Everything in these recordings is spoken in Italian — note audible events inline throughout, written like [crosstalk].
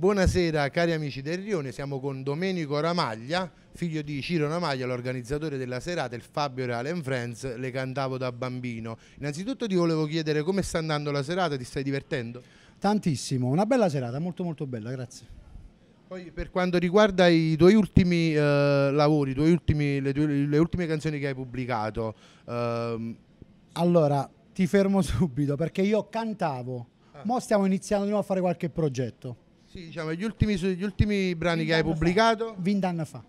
Buonasera cari amici del Rione, siamo con Domenico Ramaglia, figlio di Ciro Ramaglia, l'organizzatore della serata, il Fabio Reale and Friends, le cantavo da bambino. Innanzitutto ti volevo chiedere come sta andando la serata, ti stai divertendo? Tantissimo, una bella serata, molto molto bella, grazie. Poi per quanto riguarda i tuoi ultimi eh, lavori, tuoi ultimi, le, tue, le, ultime canzoni che hai pubblicato. Ehm... Allora, ti fermo [laughs] subito perché io cantavo, ah. mo stiamo iniziando di nuovo a fare qualche progetto. Sì, diciamo, gli ultimi, gli ultimi brani che hai pubblicato? Vent'anni fa.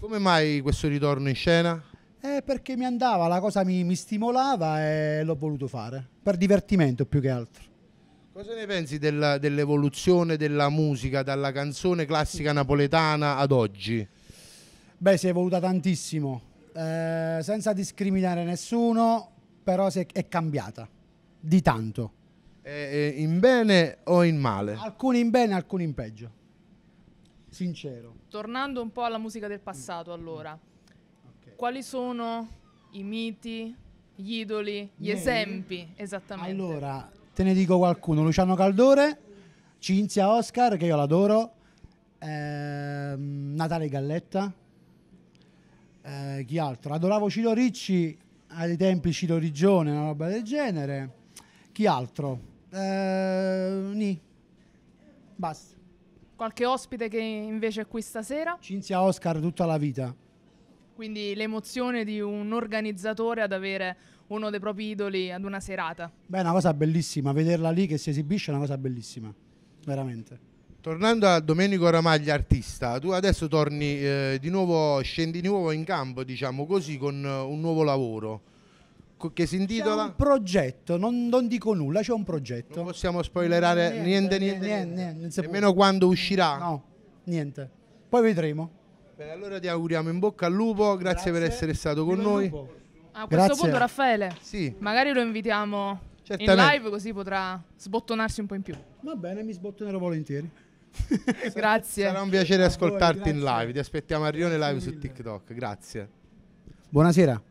Come mai questo ritorno in scena? Eh, perché mi andava, la cosa mi, mi stimolava e l'ho voluto fare, per divertimento più che altro. Cosa ne pensi dell'evoluzione della musica dalla canzone classica napoletana ad oggi? Beh, si è evoluta tantissimo, eh, senza discriminare nessuno, però è, è cambiata di tanto. Eh, eh, in bene o in male? Alcuni in bene, alcuni in peggio. Sincero. Tornando un po' alla musica del passato, allora, okay. quali sono i miti, gli idoli, gli Nei. esempi esattamente? Allora, te ne dico qualcuno: Luciano Caldore, Cinzia Oscar, che io l'adoro, eh, Natale Galletta. Eh, chi altro? Adoravo Ciro Ricci ai tempi Ciro Rigione, una roba del genere. Chi altro? Eh, ni. Basta. Qualche ospite che invece è qui stasera? Cinzia Oscar tutta la vita. Quindi l'emozione di un organizzatore ad avere uno dei propri idoli ad una serata. Beh, è una cosa bellissima, vederla lì che si esibisce è una cosa bellissima, veramente. Tornando a Domenico Ramaglia, artista, tu adesso torni eh, di nuovo, scendi di nuovo in campo, diciamo così, con eh, un nuovo lavoro che si intitola? C'è un progetto, non, non dico nulla, c'è un progetto. Non possiamo spoilerare niente, niente, niente, niente, niente, niente nemmeno quando uscirà. No, niente. Poi vedremo. Beh, allora ti auguriamo in bocca al lupo, grazie, grazie. per essere stato con noi. A questo grazie. punto Raffaele, sì. magari lo invitiamo Certamente. in live così potrà sbottonarsi un po' in più. Va bene, mi sbottonerò volentieri. [laughs] grazie. Sarà un piacere ascoltarti voi, in live, ti aspettiamo a Rione Live su TikTok, grazie. Buonasera.